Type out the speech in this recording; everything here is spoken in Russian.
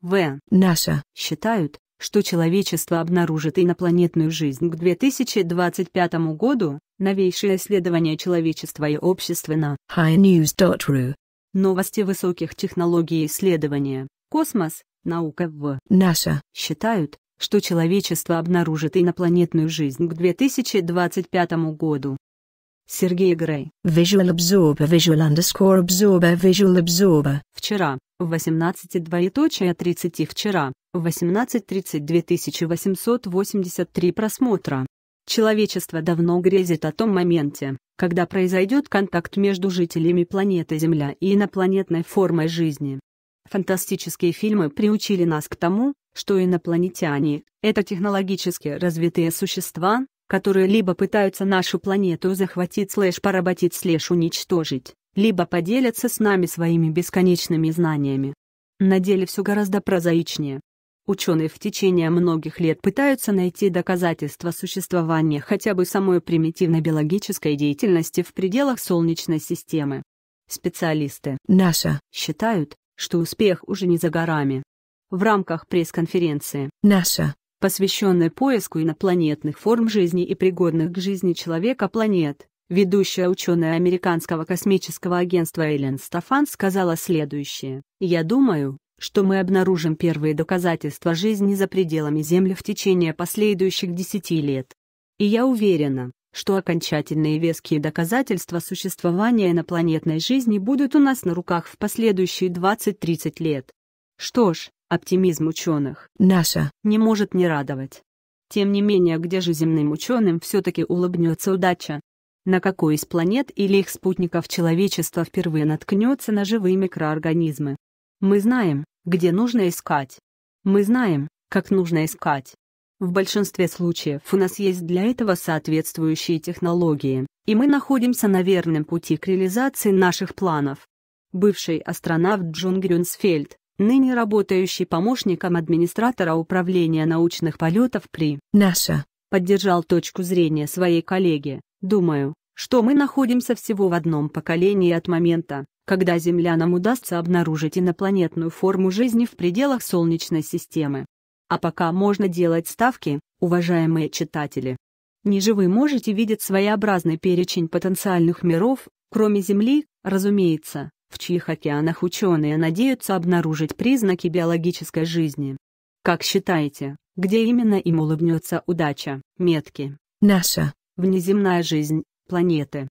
В. Наша. Считают, что человечество обнаружит инопланетную жизнь к 2025 году, новейшие исследования человечества и общества на highnews.ru. Новости высоких технологий и исследования. Космос, наука в. Наша. Считают, что человечество обнаружит инопланетную жизнь к 2025 году. Сергей Грей. Visual Absorber Visual Underscore Absorber Visual Absorber вчера, в 18.2.30 вчера, в 18.32.883 просмотра. Человечество давно грезит о том моменте, когда произойдет контакт между жителями планеты Земля и инопланетной формой жизни. Фантастические фильмы приучили нас к тому, что инопланетяне — это технологически развитые существа, которые либо пытаются нашу планету захватить слэш поработить слэш уничтожить, либо поделятся с нами своими бесконечными знаниями. На деле все гораздо прозаичнее. Ученые в течение многих лет пытаются найти доказательства существования хотя бы самой примитивной биологической деятельности в пределах Солнечной системы. Специалисты «Наша» считают, что успех уже не за горами. В рамках пресс-конференции «Наша», посвященной поиску инопланетных форм жизни и пригодных к жизни человека планет, Ведущая ученая Американского космического агентства Эллен Стафан сказала следующее. «Я думаю, что мы обнаружим первые доказательства жизни за пределами Земли в течение последующих десяти лет. И я уверена, что окончательные веские доказательства существования инопланетной жизни будут у нас на руках в последующие 20-30 лет. Что ж, оптимизм ученых наша не может не радовать. Тем не менее, где же земным ученым все-таки улыбнется удача? на какой из планет или их спутников человечество впервые наткнется на живые микроорганизмы. Мы знаем, где нужно искать. Мы знаем, как нужно искать. В большинстве случаев у нас есть для этого соответствующие технологии, и мы находимся на верном пути к реализации наших планов. Бывший астронавт Джон Грюнсфельд, ныне работающий помощником администратора управления научных полетов при НАСА, поддержал точку зрения своей коллеги, Думаю, что мы находимся всего в одном поколении от момента, когда землянам удастся обнаружить инопланетную форму жизни в пределах Солнечной системы. А пока можно делать ставки, уважаемые читатели. Ниже вы можете видеть своеобразный перечень потенциальных миров, кроме Земли, разумеется, в чьих океанах ученые надеются обнаружить признаки биологической жизни. Как считаете, где именно им улыбнется удача, метки? Наша внеземная жизнь планеты.